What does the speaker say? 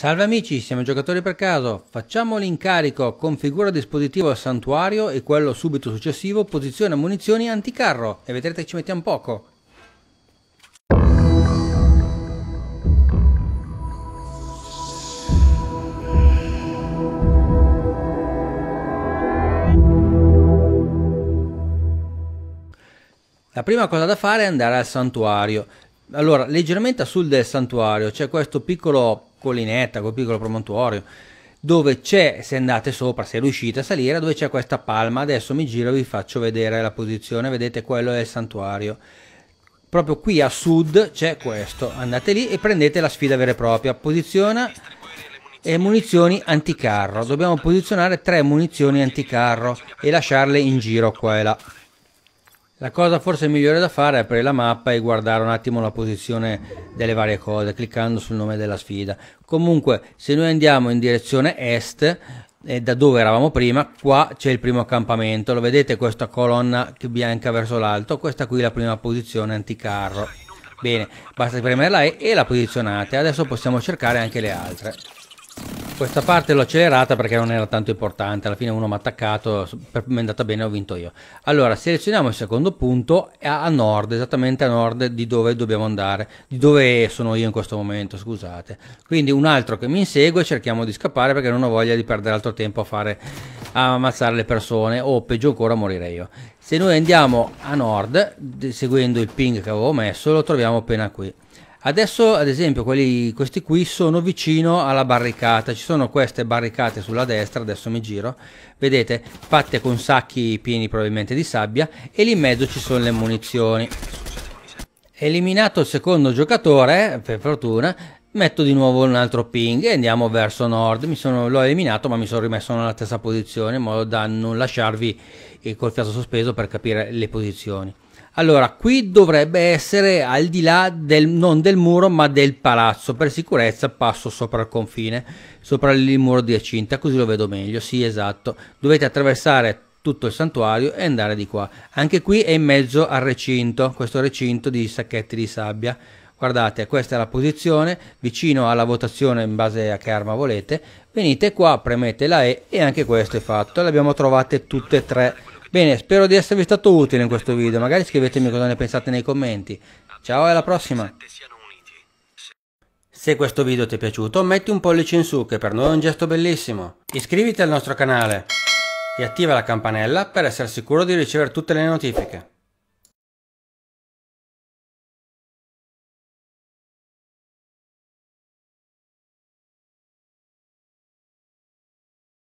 Salve amici, siamo giocatori per caso. Facciamo l'incarico, configura dispositivo al santuario e quello subito successivo posiziona munizioni anticarro e vedrete che ci mettiamo poco. La prima cosa da fare è andare al santuario. Allora, leggermente a sud del santuario c'è questo piccolo collinetta, col piccolo promontorio, dove c'è, se andate sopra, se riuscite a salire, dove c'è questa palma, adesso mi giro e vi faccio vedere la posizione, vedete quello è il santuario. Proprio qui a sud c'è questo, andate lì e prendete la sfida vera e propria, posiziona e munizioni anticarro, dobbiamo posizionare tre munizioni anticarro e lasciarle in giro qua e là. La cosa forse migliore da fare è aprire la mappa e guardare un attimo la posizione delle varie cose cliccando sul nome della sfida. Comunque se noi andiamo in direzione est eh, da dove eravamo prima, qua c'è il primo accampamento, lo vedete questa colonna bianca verso l'alto, questa qui è la prima posizione anticarro. Bene, basta premere la E e la posizionate, adesso possiamo cercare anche le altre. Questa parte l'ho accelerata perché non era tanto importante, alla fine uno mi ha attaccato, mi è andata bene, ho vinto io. Allora, selezioniamo il secondo punto a nord, esattamente a nord di dove dobbiamo andare, di dove sono io in questo momento, scusate. Quindi un altro che mi insegue, cerchiamo di scappare perché non ho voglia di perdere altro tempo a, fare, a ammazzare le persone o peggio ancora morire io. Se noi andiamo a nord, seguendo il ping che avevo messo, lo troviamo appena qui Adesso, ad esempio, quelli, questi qui sono vicino alla barricata, ci sono queste barricate sulla destra, adesso mi giro, vedete, fatte con sacchi pieni probabilmente di sabbia, e lì in mezzo ci sono le munizioni. Eliminato il secondo giocatore, per fortuna, metto di nuovo un altro ping e andiamo verso nord. l'ho eliminato ma mi sono rimesso nella stessa posizione in modo da non lasciarvi eh, col fiato sospeso per capire le posizioni. Allora, qui dovrebbe essere al di là del, non del muro ma del palazzo, per sicurezza passo sopra il confine, sopra il muro di Acinta, così lo vedo meglio, sì esatto, dovete attraversare tutto il santuario e andare di qua. Anche qui è in mezzo al recinto, questo recinto di sacchetti di sabbia, guardate questa è la posizione vicino alla votazione in base a che arma volete venite qua premete la E e anche questo è fatto le abbiamo trovate tutte e tre Bene, spero di esservi stato utile in questo video, magari scrivetemi cosa ne pensate nei commenti. Ciao e alla prossima! Se questo video ti è piaciuto metti un pollice in su che per noi è un gesto bellissimo. Iscriviti al nostro canale e attiva la campanella per essere sicuro di ricevere tutte le notifiche.